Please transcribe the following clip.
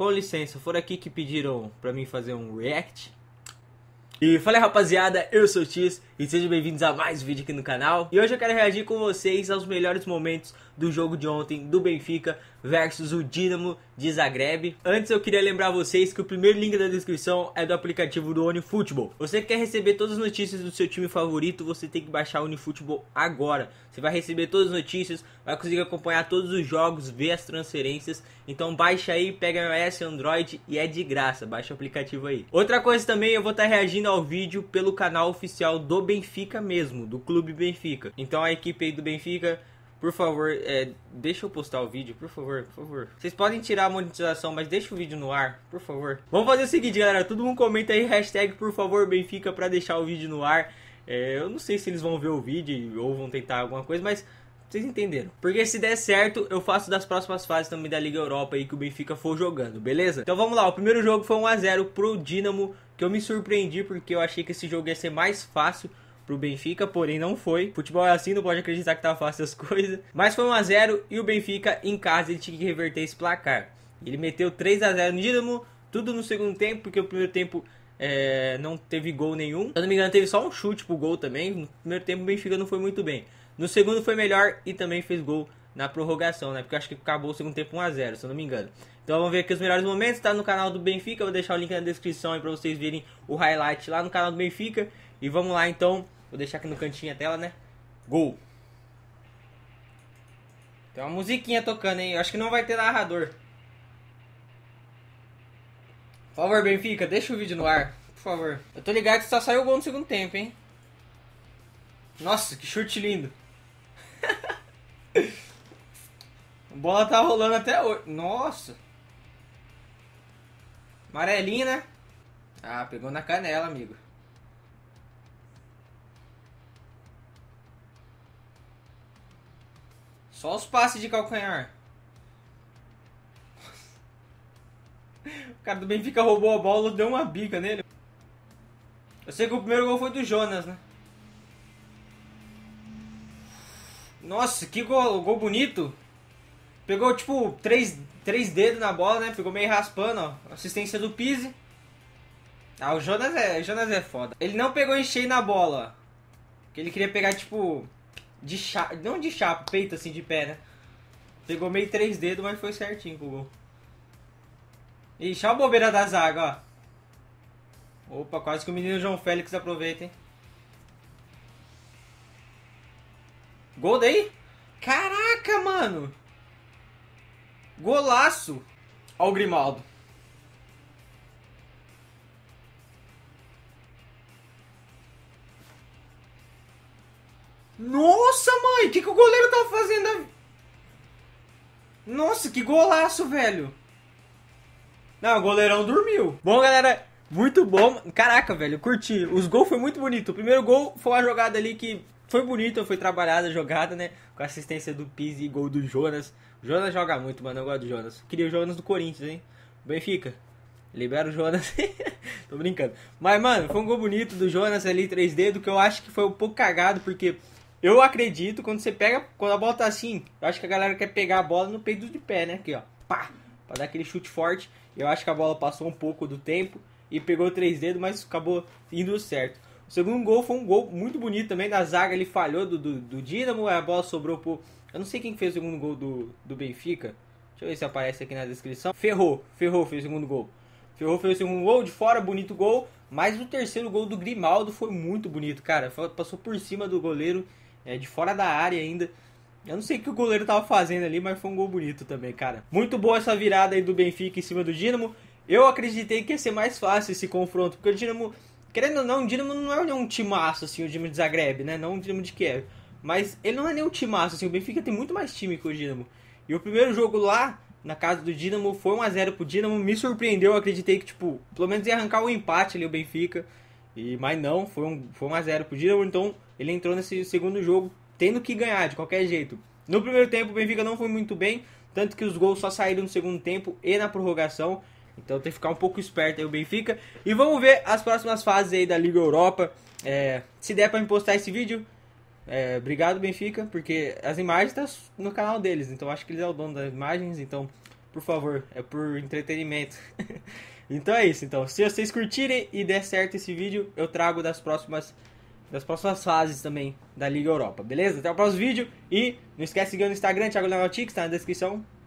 Com licença, foram aqui que pediram pra mim fazer um react. E falei rapaziada, eu sou o Tis e sejam bem-vindos a mais um vídeo aqui no canal. E hoje eu quero reagir com vocês aos melhores momentos do jogo de ontem do Benfica versus o Dinamo de Zagreb. Antes eu queria lembrar vocês que o primeiro link da descrição é do aplicativo do UniFootball. Você que quer receber todas as notícias do seu time favorito, você tem que baixar o UniFootball agora. Você vai receber todas as notícias, vai conseguir acompanhar todos os jogos, ver as transferências. Então baixa aí, pega iOS, Android e é de graça. Baixa o aplicativo aí. Outra coisa também, eu vou estar reagindo ao vídeo pelo canal oficial do Benfica mesmo, do Clube Benfica. Então a equipe aí do Benfica por favor, é, deixa eu postar o vídeo, por favor, por favor. Vocês podem tirar a monetização, mas deixa o vídeo no ar, por favor. Vamos fazer o seguinte, galera, todo mundo comenta aí, hashtag, por favor, Benfica, pra deixar o vídeo no ar. É, eu não sei se eles vão ver o vídeo ou vão tentar alguma coisa, mas vocês entenderam. Porque se der certo, eu faço das próximas fases também da Liga Europa aí que o Benfica for jogando, beleza? Então vamos lá, o primeiro jogo foi 1x0 pro Dinamo, que eu me surpreendi porque eu achei que esse jogo ia ser mais fácil pro Benfica, porém não foi. Futebol é assim, não pode acreditar que tá fácil as coisas. Mas foi 1x0 e o Benfica em casa ele tinha que reverter esse placar. Ele meteu 3x0 no Dinamo, tudo no segundo tempo, porque o primeiro tempo é, não teve gol nenhum. Se eu não me engano, teve só um chute pro gol também. No primeiro tempo o Benfica não foi muito bem. No segundo foi melhor e também fez gol na prorrogação, né? Porque acho que acabou o segundo tempo 1x0, se eu não me engano. Então vamos ver aqui os melhores momentos, tá no canal do Benfica, eu vou deixar o link na descrição aí pra vocês verem o highlight lá no canal do Benfica. E vamos lá então, vou deixar aqui no cantinho a tela, né? Gol! Tem uma musiquinha tocando, hein? Eu acho que não vai ter narrador. Por favor, Benfica, deixa o vídeo no ar, por favor. Eu tô ligado que só saiu o gol no segundo tempo, hein? Nossa, que chute lindo! Bola tá rolando até hoje. Nossa. Amarelinha, né? Ah, pegou na canela, amigo. Só os passes de calcanhar. O cara do Benfica roubou a bola, deu uma bica nele. Eu sei que o primeiro gol foi do Jonas, né? Nossa, que gol, gol bonito. Pegou tipo três, três dedos na bola, né? Ficou meio raspando, ó. Assistência do Pise. Ah, o Jonas é, o Jonas é foda. Ele não pegou em cheio na bola, ó. Porque ele queria pegar, tipo, de chapa. Não de chapa, peito assim de pé, né? Pegou meio três dedos, mas foi certinho com o gol. Ixi, olha a bobeira da zaga, ó. Opa, quase que o menino João Félix aproveita, hein? Gol daí? Caraca, mano! Golaço! Olha o Grimaldo. Nossa, mãe! O que, que o goleiro tá fazendo? Nossa, que golaço, velho! Não, o goleirão dormiu. Bom, galera, muito bom. Caraca, velho, curti. Os gols foi muito bonito. O primeiro gol foi uma jogada ali que foi bonita, foi trabalhada a jogada, né? Com assistência do Pizzi e gol do Jonas. Jonas joga muito, mano. Eu gosto do Jonas. Queria o Jonas do Corinthians, hein? Benfica. Libera o Jonas. Tô brincando. Mas, mano, foi um gol bonito do Jonas ali, 3 d do que eu acho que foi um pouco cagado, porque eu acredito quando você pega. Quando a bola tá assim, eu acho que a galera quer pegar a bola no peito de pé, né? Aqui, ó. Pá! Pra dar aquele chute forte. Eu acho que a bola passou um pouco do tempo e pegou três dedos, mas acabou indo certo. O segundo gol foi um gol muito bonito também da zaga, ele falhou do, do, do Dinamo, a bola sobrou pro. Eu não sei quem fez o segundo gol do, do Benfica. Deixa eu ver se aparece aqui na descrição. Ferrou, Ferrou fez o segundo gol. Ferrou fez o segundo gol de fora, bonito gol. Mas o terceiro gol do Grimaldo foi muito bonito, cara. Passou por cima do goleiro, é, de fora da área ainda. Eu não sei o que o goleiro tava fazendo ali, mas foi um gol bonito também, cara. Muito boa essa virada aí do Benfica em cima do Dinamo. Eu acreditei que ia ser mais fácil esse confronto, porque o Dinamo Querendo ou não, o Dinamo não é um timaço, assim, o Dinamo de Zagreb, né? Não o Dinamo de Kiev. Mas ele não é nem um timaço, assim. O Benfica tem muito mais time que o Dinamo. E o primeiro jogo lá, na casa do Dinamo, foi 1x0 pro Dinamo. Me surpreendeu, acreditei que, tipo, pelo menos ia arrancar o um empate ali o Benfica. E, mas não, foi, um, foi 1x0 pro Dinamo. Então ele entrou nesse segundo jogo tendo que ganhar, de qualquer jeito. No primeiro tempo, o Benfica não foi muito bem. Tanto que os gols só saíram no segundo tempo e na prorrogação. Então tem que ficar um pouco esperto aí o Benfica. E vamos ver as próximas fases aí da Liga Europa. É, se der para me postar esse vídeo, é, obrigado Benfica, porque as imagens estão tá no canal deles. Então acho que eles é o dono das imagens. Então, por favor, é por entretenimento. então é isso. Então, se vocês curtirem e der certo esse vídeo, eu trago das próximas das próximas fases também da Liga Europa, beleza? Até o próximo vídeo e não esquece de seguir no Instagram, Thiago Leonel Tix, tá na descrição.